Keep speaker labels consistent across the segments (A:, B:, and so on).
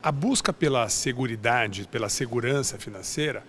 A: A busca pela seguridade, pela segurança financeira,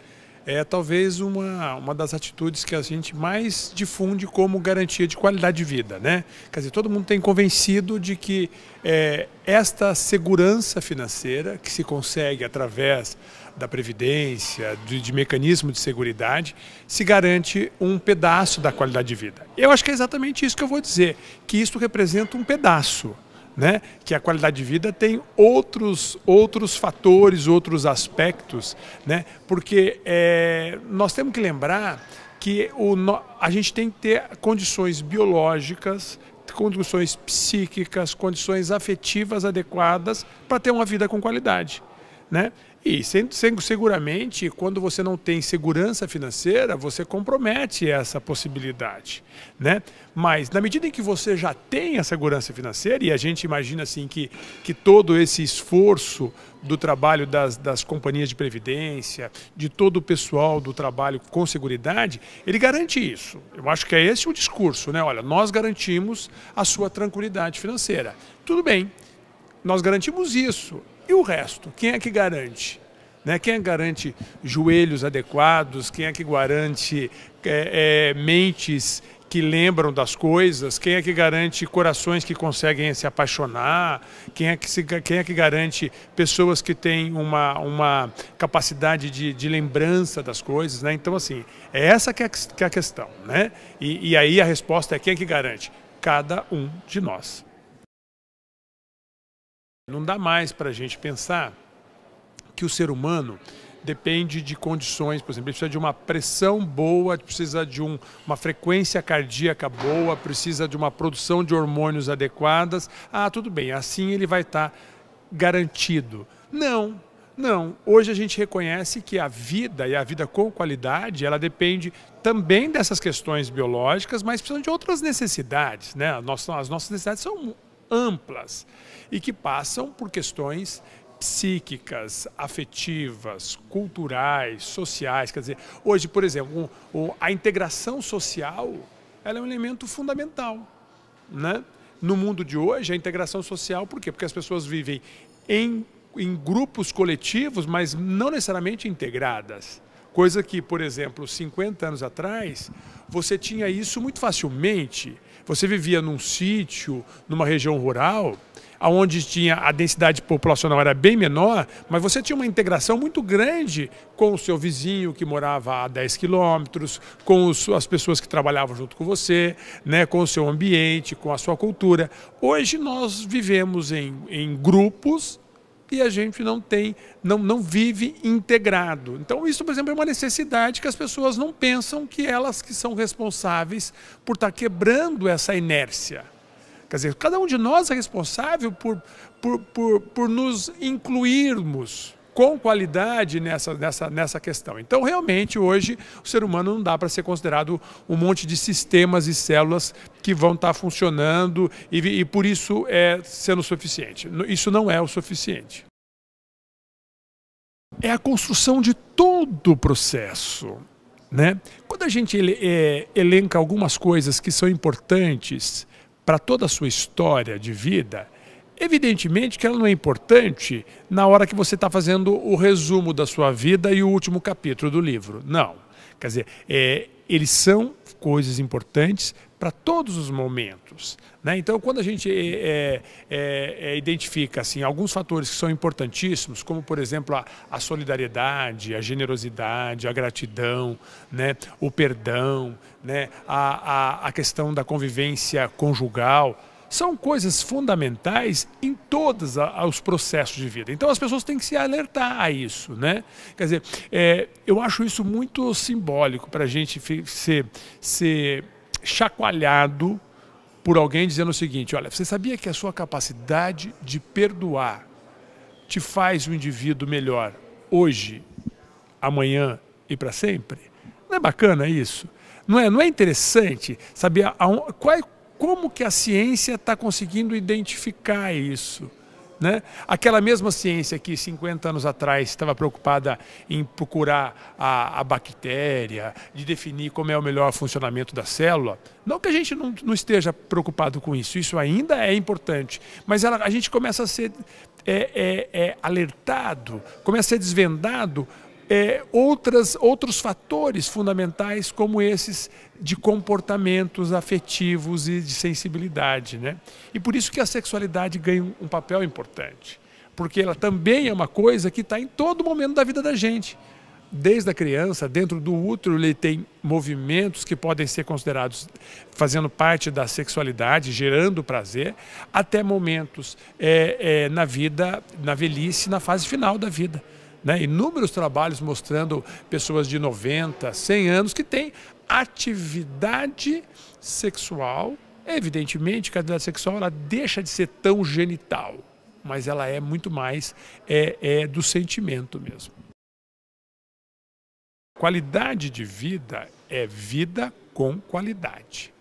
A: é talvez uma, uma das atitudes que a gente mais difunde como garantia de qualidade de vida. Né? Quer dizer, todo mundo tem convencido de que é, esta segurança financeira que se consegue através da previdência, de, de mecanismo de segurança, se garante um pedaço da qualidade de vida. Eu acho que é exatamente isso que eu vou dizer, que isso representa um pedaço né? que a qualidade de vida tem outros, outros fatores, outros aspectos, né? porque é, nós temos que lembrar que o, a gente tem que ter condições biológicas, condições psíquicas, condições afetivas adequadas para ter uma vida com qualidade. Né? E sem, sem, seguramente, quando você não tem segurança financeira, você compromete essa possibilidade, né? Mas na medida em que você já tem a segurança financeira, e a gente imagina assim que, que todo esse esforço do trabalho das, das companhias de previdência, de todo o pessoal do trabalho com seguridade, ele garante isso. Eu acho que é esse o discurso, né? Olha, nós garantimos a sua tranquilidade financeira. Tudo bem, nós garantimos isso. E o resto? Quem é que garante? Né? Quem é que garante joelhos adequados? Quem é que garante é, é, mentes que lembram das coisas? Quem é que garante corações que conseguem se apaixonar? Quem é que, se, quem é que garante pessoas que têm uma, uma capacidade de, de lembrança das coisas? Né? Então, assim, é essa que é, que é a questão. Né? E, e aí a resposta é quem é que garante? Cada um de nós. Não dá mais para a gente pensar que o ser humano depende de condições, por exemplo, ele precisa de uma pressão boa, precisa de um, uma frequência cardíaca boa, precisa de uma produção de hormônios adequadas. Ah, tudo bem, assim ele vai estar tá garantido. Não, não. Hoje a gente reconhece que a vida e a vida com qualidade, ela depende também dessas questões biológicas, mas precisam de outras necessidades, né? nossas, as nossas necessidades são amplas e que passam por questões psíquicas, afetivas, culturais, sociais. Quer dizer, hoje, por exemplo, a integração social ela é um elemento fundamental. Né? No mundo de hoje, a integração social, por quê? Porque as pessoas vivem em, em grupos coletivos, mas não necessariamente integradas. Coisa que, por exemplo, 50 anos atrás, você tinha isso muito facilmente você vivia num sítio, numa região rural, onde tinha a densidade populacional era bem menor, mas você tinha uma integração muito grande com o seu vizinho que morava a 10 quilômetros, com as pessoas que trabalhavam junto com você, né, com o seu ambiente, com a sua cultura. Hoje nós vivemos em, em grupos e a gente não tem, não, não vive integrado. Então, isso, por exemplo, é uma necessidade que as pessoas não pensam que elas que são responsáveis por estar tá quebrando essa inércia. Quer dizer, cada um de nós é responsável por, por, por, por nos incluirmos com qualidade nessa, nessa, nessa questão. Então, realmente, hoje, o ser humano não dá para ser considerado um monte de sistemas e células que vão estar tá funcionando e, e por isso é sendo suficiente. Isso não é o suficiente é a construção de todo o processo. Né? Quando a gente é, elenca algumas coisas que são importantes para toda a sua história de vida, Evidentemente que ela não é importante na hora que você está fazendo o resumo da sua vida e o último capítulo do livro. Não. Quer dizer, é, eles são coisas importantes para todos os momentos. Né? Então, quando a gente é, é, é, é, identifica assim, alguns fatores que são importantíssimos, como, por exemplo, a, a solidariedade, a generosidade, a gratidão, né? o perdão, né? a, a, a questão da convivência conjugal, são coisas fundamentais em todos os processos de vida. Então as pessoas têm que se alertar a isso, né? Quer dizer, é, eu acho isso muito simbólico para a gente ser, ser chacoalhado por alguém dizendo o seguinte: olha, você sabia que a sua capacidade de perdoar te faz um indivíduo melhor hoje, amanhã e para sempre? Não é bacana isso? Não é, não é interessante saber a, a, qual, é como que a ciência está conseguindo identificar isso? Né? Aquela mesma ciência que 50 anos atrás estava preocupada em procurar a, a, bactéria, de definir como é o melhor funcionamento da célula, não que a gente não, não esteja preocupado com isso, isso ainda é importante, mas ela, a gente começa a ser é, é, é, alertado, começa a ser desvendado é, outras, outros fatores fundamentais como esses de comportamentos afetivos e de sensibilidade. Né? E por isso que a sexualidade ganha um papel importante, porque ela também é uma coisa que está em todo momento da vida da gente. Desde a criança, dentro do útero, ele tem movimentos que podem ser considerados fazendo parte da sexualidade, gerando prazer, até momentos é, é, na vida, na velhice, na fase final da vida né, inúmeros trabalhos mostrando pessoas de 90, 100 anos que têm atividade sexual. Evidentemente, a atividade sexual ela deixa de ser tão genital, mas ela é muito mais é, é do sentimento mesmo. Qualidade de vida é vida com qualidade,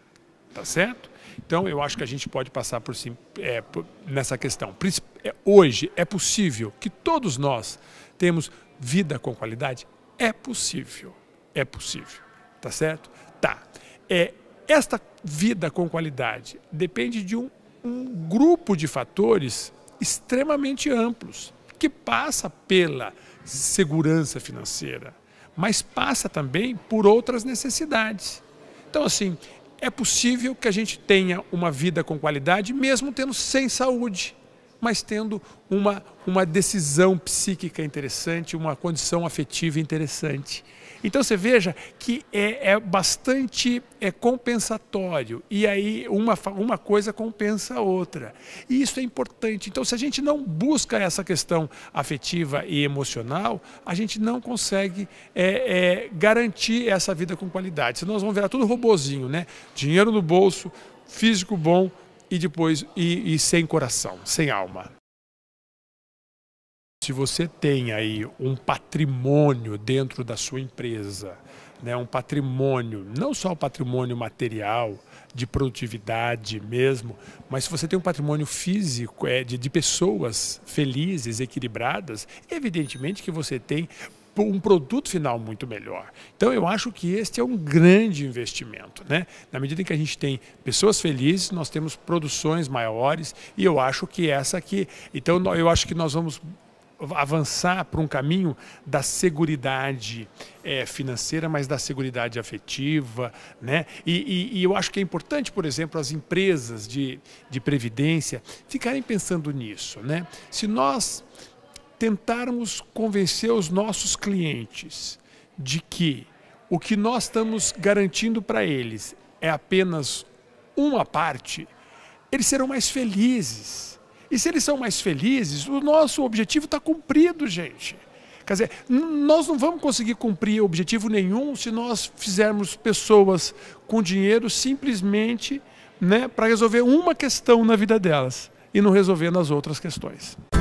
A: tá certo? Então, eu acho que a gente pode passar por si é, nessa questão. É, hoje, é possível que todos nós temos vida com qualidade? É possível. É possível. Tá certo? Tá. É, esta vida com qualidade depende de um, um grupo de fatores extremamente amplos, que passa pela segurança financeira, mas passa também por outras necessidades. Então, assim, é possível que a gente tenha uma vida com qualidade, mesmo tendo sem saúde, mas tendo uma, uma decisão psíquica interessante, uma condição afetiva interessante. Então você veja que é, é bastante é compensatório e aí uma, uma coisa compensa a outra. E isso é importante. Então, se a gente não busca essa questão afetiva e emocional, a gente não consegue é, é, garantir essa vida com qualidade. Senão nós vamos virar tudo robozinho, né? Dinheiro no bolso, físico bom e depois e, e sem coração, sem alma se você tem aí um patrimônio dentro da sua empresa, né, um patrimônio, não só o patrimônio material, de produtividade mesmo, mas se você tem um patrimônio físico, é, de, de pessoas felizes, equilibradas, evidentemente que você tem um produto final muito melhor. Então eu acho que este é um grande investimento, né? Na medida em que a gente tem pessoas felizes, nós temos produções maiores e eu acho que essa aqui, então eu acho que nós vamos avançar para um caminho da seguridade é, financeira, mas da seguridade afetiva, né? E, e, e, eu acho que é importante, por exemplo, as empresas de, de previdência ficarem pensando nisso, né? Se nós tentarmos convencer os nossos clientes de que o que nós estamos garantindo para eles é apenas uma parte, eles serão mais felizes e se eles são mais felizes, o nosso objetivo está cumprido, gente. Quer dizer, nós não vamos conseguir cumprir objetivo nenhum se nós fizermos pessoas com dinheiro simplesmente né, para resolver uma questão na vida delas e não resolver nas outras questões.